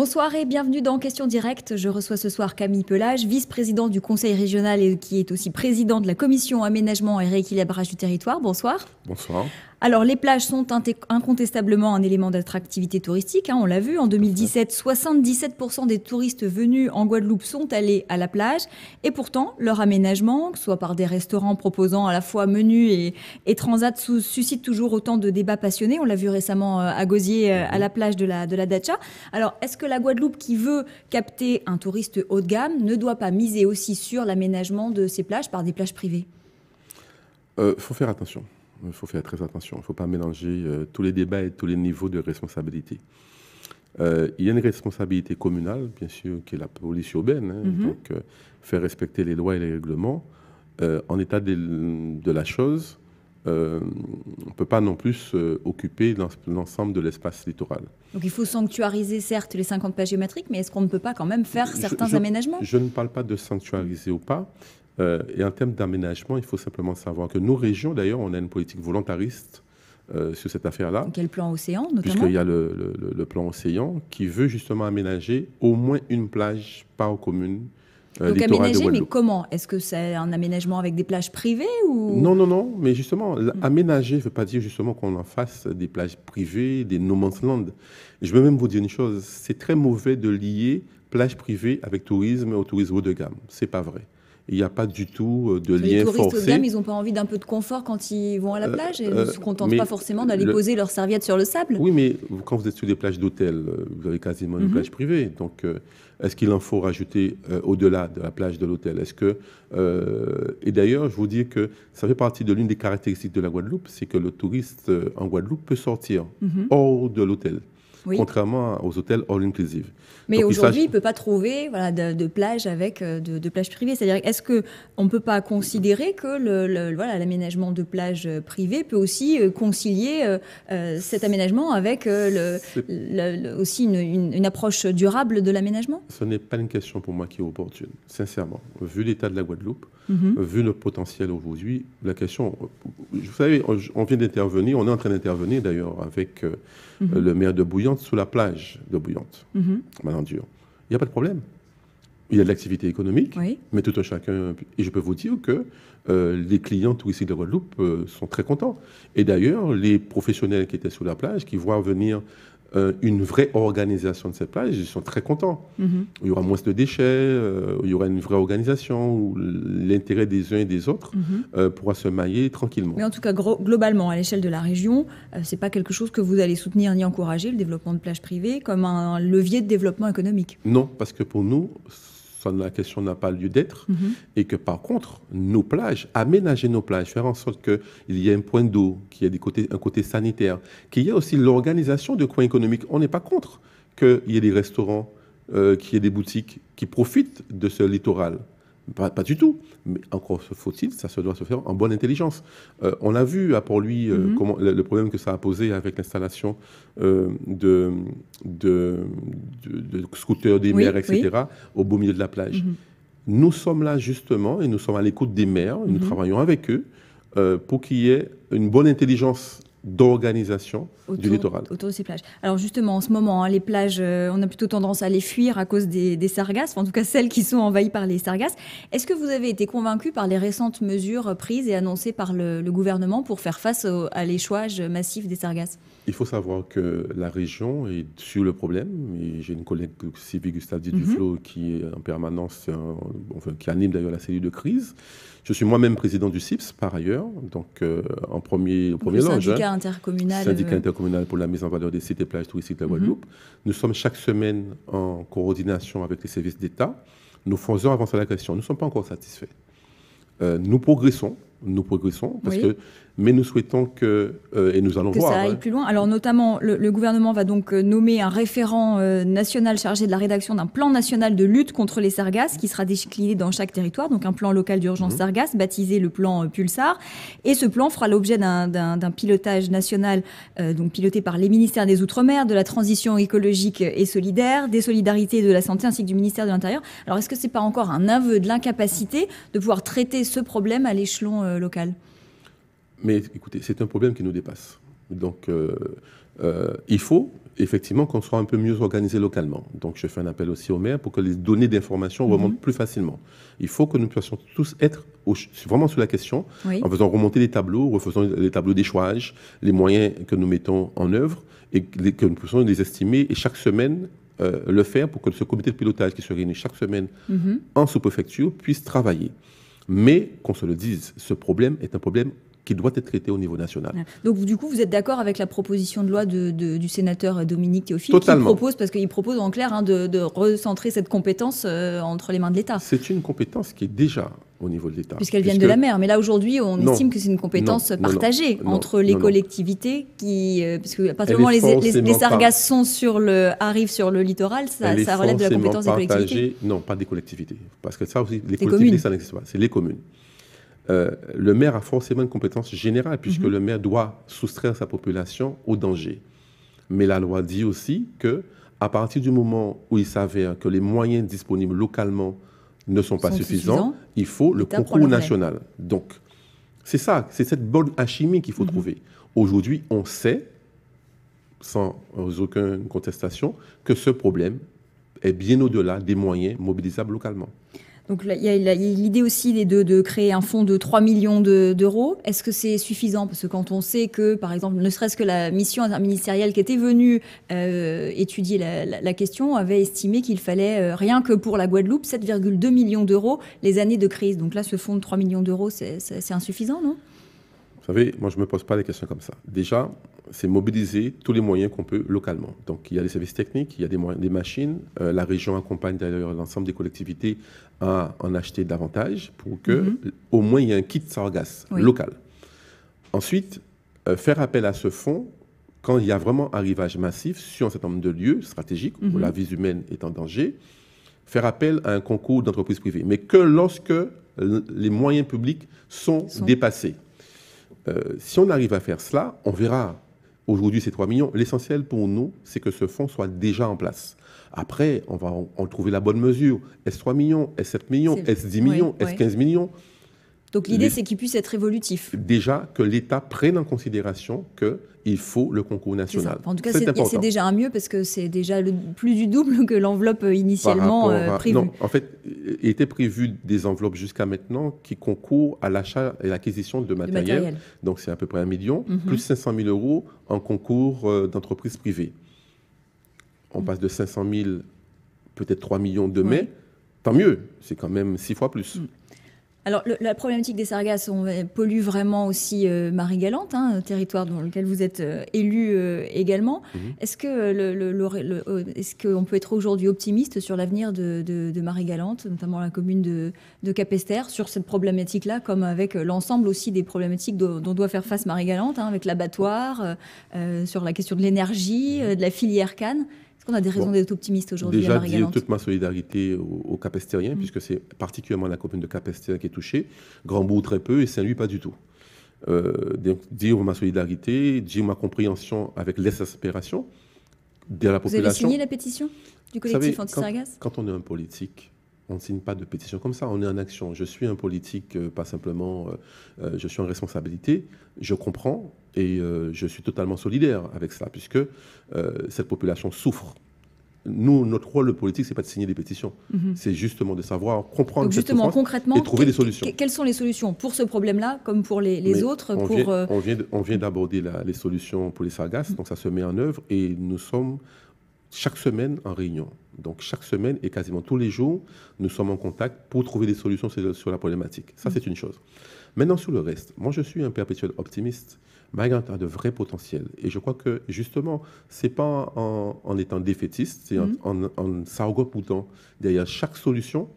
Bonsoir et bienvenue dans Question Directe. Je reçois ce soir Camille Pelage, vice présidente du Conseil régional et qui est aussi présidente de la commission aménagement et rééquilibrage du territoire. Bonsoir. Bonsoir. Alors, les plages sont incontestablement un élément d'attractivité touristique. Hein, on l'a vu, en 2017, 77% des touristes venus en Guadeloupe sont allés à la plage. Et pourtant, leur aménagement, que ce soit par des restaurants proposant à la fois menus et, transats, suscite toujours autant de débats passionnés. On l'a vu récemment euh, à Gosier, euh, à mhm. la plage de la, de la Dacha. Alors, est-ce que la Guadeloupe, qui veut capter un touriste haut de gamme, ne doit pas miser aussi sur l'aménagement de ses plages par des plages privées Il euh, faut faire attention. Il euh, faut faire très attention. Il ne faut pas mélanger euh, tous les débats et tous les niveaux de responsabilité. il y a une responsabilité communale, bien sûr, qui est la police urbaine. Hein, mhm. Donc, faire respecter les lois et les règlements. en état de la chose, euh, on ne peut pas non plus euh, occuper l'ensemble de l'espace littoral. Donc il faut sanctuariser certes les 50 pages géométriques, mais est-ce qu'on ne peut pas quand même faire certains aménagements Je ne parle pas de sanctuariser ou pas. Euh, et en termes d'aménagement, il faut simplement savoir que nos régions, d'ailleurs, on a une politique volontariste sur cette affaire-là. Quel plan océan, notamment Puisqu'il y a le, le, plan océan qui veut justement aménager au moins une plage par commune euh, Donc aménager, mais comment Est-ce que c'est un aménagement avec des plages privées ou... Non, non, non, mais justement, hmm. aménager ne veut pas dire justement qu'on en fasse des plages privées, des no man's land. Je veux même vous dire une chose, c'est très mauvais de lier plage privée avec tourisme au tourisme haut de gamme. C'est pas vrai. Il n'y a pas du tout euh, de lien forcé. Les touristes ils n'ont pas envie d'un peu de confort quand ils vont à la euh, plage et ne euh, se contentent pas forcément d'aller poser leurs serviettes sur le sable. Oui, mais quand vous êtes sur des plages d'hôtel, vous avez quasiment une mhm. plage privée. Donc, est-ce qu'il en faut rajouter au-delà de la plage de l'hôtel Est-ce que et d'ailleurs, je vous dis que ça fait partie de l'une des caractéristiques de la Guadeloupe, c'est que le touriste en Guadeloupe peut sortir mhm. hors de l'hôtel contrairement aux hôtels all-inclusive. Mais aujourd'hui, il ne peut pas trouver voilà, de, plage avec euh, de, de privée. C'est-à-dire, est-ce qu'on ne peut pas considérer que le, l'aménagement de plage euh, privée peut aussi euh, concilier cet aménagement avec le, aussi une, approche durable de l'aménagement Ce n'est pas une question pour moi qui est opportune, sincèrement. Vu l'état de la Guadeloupe, mhm. vu le potentiel aujourd'hui, la question... Vous savez, on vient d'intervenir, on est en train d'intervenir d'ailleurs avec... Euh, le maire de Bouillante sous la plage de Bouillante, mhm. mal Il n'y a pas de problème. Il y a de l'activité économique, mais tout un chacun. Et je peux vous dire que euh, les clients ici de Guadeloupe euh, sont très contents. Et d'ailleurs, les professionnels qui étaient sous la plage, qui voient venir euh, une vraie organisation de cette plage, ils sont très contents. Mhm. Il y aura moins de déchets, euh, il y aura une vraie organisation où l'intérêt des uns et des autres mhm. euh, pourra se mailler tranquillement. Mais en tout cas, globalement, à l'échelle de la région, c'est pas quelque chose que vous allez soutenir ni encourager, le développement de plages privées, comme un levier de développement économique. Non, parce que pour nous, la question n'a pas lieu d'être. Mhm. Et que par contre, nos plages, aménager nos plages, faire en sorte qu'il y ait un point d'eau, qu'il y ait un côté sanitaire, qu'il y ait aussi l'organisation de coins économiques. On n'est pas contre qu'il y ait des restaurants, euh, qu'il y ait des boutiques qui profitent de ce littoral. Pas, du tout. Mais encore faut-il, ça se doit se faire en bonne intelligence. Euh, on a vu à pour lui euh, mhm. le, problème que ça a posé avec l'installation euh, de, de, scooters des mers, etc., au beau milieu de la plage. Mhm. Nous sommes là justement et nous sommes à l'écoute des maires, nous mhm. travaillons avec eux pour qu'il y ait une bonne intelligence d'organisation du littoral. Autour de ces plages. Alors justement, en ce moment, hein, les plages, euh, on a plutôt tendance à les fuir à cause des, sargasses, en tout cas celles qui sont envahies par les sargasses. Est-ce que vous avez été convaincu par les récentes mesures prises et annoncées par le, gouvernement pour faire face à l'échouage massif des sargasses Il faut savoir que la région est sur le problème. J'ai une collègue, Sylvie Gustave mhm. Duflo, qui est en permanence, euh, qui anime d'ailleurs la cellule de crise. Je suis moi-même président du CIPS, par ailleurs, donc euh, en premier, au premier hein syndicat euh, intercommunal. pour la mise en valeur des sites et plages touristiques de la mhm. Guadeloupe. Nous sommes chaque semaine en coordination avec les services d'État. Nous faisons avancer la question. Nous ne sommes pas encore satisfaits. Euh, nous progressons, nous progressons, parce que mais nous souhaitons que, euh, et nous allons que ça aille hein. plus loin. Alors notamment, le, gouvernement va donc euh, nommer un référent euh, national chargé de la rédaction d'un plan national de lutte contre les sargasses qui sera décliné dans chaque territoire, donc un plan local d'urgence mhm. sargasse baptisé le plan Pulsar. Et ce plan fera l'objet d'un pilotage national, donc piloté par les ministères des Outre-mer, de la transition écologique et solidaire, des solidarités de la santé, ainsi que du ministère de l'Intérieur. Alors est-ce que c'est pas encore un aveu de l'incapacité de pouvoir traiter ce problème à l'échelon local mais écoutez, c'est un problème qui nous dépasse. Donc, euh, euh, il faut effectivement qu'on soit un peu mieux organisé localement. Donc, je fais un appel aussi aux maires pour que les données d'information mhm. remontent plus facilement. Il faut que nous puissions tous être vraiment sous la question, en faisant remonter les tableaux, refaisant les tableaux d'échouage, les moyens que nous mettons en œuvre et que nous puissions les estimer et chaque semaine euh, le faire pour que ce comité de pilotage qui se réunit chaque semaine mhm. en sous-préfecture puisse travailler. Mais qu'on se le dise, ce problème est un problème qui doit être traité au niveau national. Donc, du coup, vous êtes d'accord avec la proposition de loi du sénateur Dominique Théophile qui propose, parce qu'il propose en clair hein, de, recentrer cette compétence euh, entre les mains de l'État. C'est une compétence qui est déjà au niveau de l'État. Puisqu'elle vient de la mer. Mais là, aujourd'hui, on estime que c'est une compétence partagée entre les collectivités qui. Euh, parce que à partir du moment où les, les, sargasses sont sur le, arrivent sur le littoral, ça, relève de la compétence des collectivités. Non, pas des collectivités. Parce que ça aussi, les collectivités, ça n'existe pas. C'est les communes. Euh, le maire a forcément une compétence générale puisque mhm. le maire doit soustraire sa population au danger. Mais la loi dit aussi que à partir du moment où il s'avère que les moyens disponibles localement ne sont pas suffisants, il faut le concours national. Donc, c'est ça, c'est cette bonne alchimie qu'il faut mhm. trouver. Aujourd'hui, on sait, sans euh, aucune contestation, que ce problème est bien au-delà des moyens mobilisables localement. Donc il y a l'idée aussi de, de, créer un fonds de 3 millions d'euros. Est-ce que c'est suffisant Parce que quand on sait que, par exemple, ne serait-ce que la mission interministérielle qui était venue euh, étudier la, question avait estimé qu'il fallait, euh, rien que pour la Guadeloupe, 7,2 millions d'euros les années de crise. Donc là, ce fonds de 3 millions d'euros, c'est insuffisant, non vous savez, moi, je ne me pose pas des questions comme ça. Déjà, c'est mobiliser tous les moyens qu'on peut localement. Donc, il y a des services techniques, il y a des, machines. Euh, la région accompagne d'ailleurs l'ensemble des collectivités à en acheter davantage pour que, mhm. au moins, il y ait un kit sargasse local. Ensuite, euh, faire appel à ce fonds quand il y a vraiment arrivage massif sur un certain nombre de lieux stratégiques où mhm. la vie humaine est en danger. Faire appel à un concours d'entreprise privée. mais que lorsque les moyens publics sont... dépassés. Euh, si on arrive à faire cela, on verra aujourd'hui ces 3 millions. L'essentiel pour nous, c'est que ce fonds soit déjà en place. Après, on va en, trouver la bonne mesure. Est-ce 3 millions Est-ce 7 millions Est-ce 10 millions Est-ce 15 millions donc l'idée, c'est qu'il puisse être évolutif. Déjà, que l'État prenne en considération qu'il faut le concours national. En tout cas, c'est déjà un mieux parce que c'est déjà plus du double que l'enveloppe euh, initialement euh, prévue. non, en fait, il euh, était prévu des enveloppes jusqu'à maintenant qui concourent à l'achat et l'acquisition de matériel. Donc c'est à peu près un million, mhm. plus 500 000 euros en concours d'entreprise privées. On mhm. passe de 500 000, peut-être 3 millions de mai. Tant mieux, c'est quand même six fois plus. Mm. Alors, la problématique des sargasses, on pollue vraiment aussi euh, Marie-Galante, hein, territoire dans lequel vous êtes euh, élu euh, également. Mhm. Est-ce que le, qu'on peut être aujourd'hui optimiste sur l'avenir de, Marie-Galante, notamment la commune de, de Capesterre, sur cette problématique-là, comme avec l'ensemble aussi des problématiques dont, doit faire face Marie-Galante, hein, avec l'abattoir, sur la question de l'énergie, de la filière canne on a des raisons d'être optimiste aujourd'hui Déjà, dire toute ma solidarité aux, Capestériens, mm. puisque c'est particulièrement la commune de Capestère qui est touchée. grand bout très peu, et Saint-Louis, pas du tout. Euh, donc, dire ma solidarité, dire ma compréhension avec l'exaspération de la population. Vous avez signé la pétition du collectif anti -Sargasse quand on est un politique, on ne signe pas de pétition comme ça, on est en action. Je suis un politique, euh, pas simplement, euh, euh, je suis en responsabilité, je comprends et je suis totalement solidaire avec cela, puisque cette population souffre. Nous, notre rôle de politique, c'est pas de signer des pétitions, mhm. c'est justement de savoir comprendre justement, concrètement, et trouver des solutions. Quelles sont les solutions pour ce problème-là, comme pour les, autres on, pour vient, on vient d'aborder les solutions pour les sargasses, mhm. donc ça se met en œuvre et nous sommes chaque semaine en réunion. Donc chaque semaine et quasiment tous les jours, nous sommes en contact pour trouver des solutions sur la problématique. Ça, c'est une chose. Maintenant, sur le reste, moi, je suis un perpétuel optimiste. un a de vrais potentiels. Et je crois que, justement, ce n'est pas en, étant défaitiste, c'est en, mhm. en, derrière chaque solution,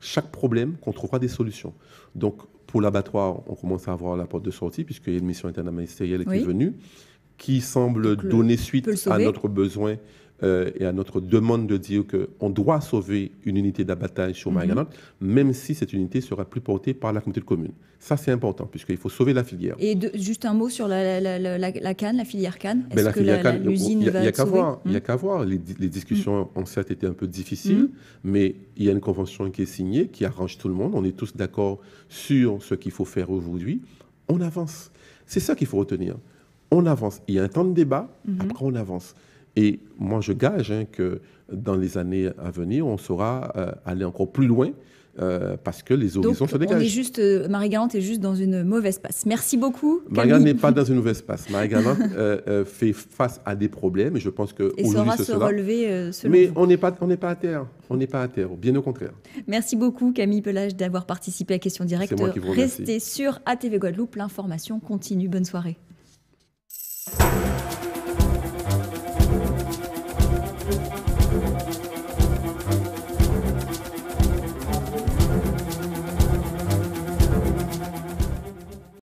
chaque problème, qu'on trouvera des solutions. Donc, pour l'abattoir, on commence à avoir la porte de sortie, puisqu'il y a une mission interministérielle qui est venue, qui semble donner suite à notre besoin euh, et à notre demande de dire qu'on doit sauver une unité d'abattage sur marie mhm. même si cette unité sera plus portée par la communauté de communes. Ça, c'est important, puisqu'il faut sauver la filière. Et juste un mot sur la, la, la, la, canne, la filière canne. Est-ce que l'usine va Il n'y a qu'à voir. Il a hmm. qu'à voir. Les, discussions hmm. ont certes été un peu difficiles, hmm. mais il y a une convention qui est signée, qui arrange tout le monde. On est tous d'accord sur ce qu'il faut faire aujourd'hui. On avance. C'est ça qu'il faut retenir. On avance. Il y a un temps de débat, après on avance. Et moi, je gage hein, que dans les années à venir, on saura euh, aller encore plus loin euh, parce que les horizons se dégagent. On est juste, euh, Marie-Galante est juste dans une mauvaise passe. Merci beaucoup. Marie-Galante n'est pas dans une mauvaise passe. Marie-Galante fait face à des problèmes et je pense que. Et saura se relever Mais on n'est pas, on pas à terre. On n'est pas à terre, bien au contraire. Merci beaucoup, Camille Pelage, d'avoir participé à Question Directe. Restez sur ATV Guadeloupe. L'information continue. Bonne soirée.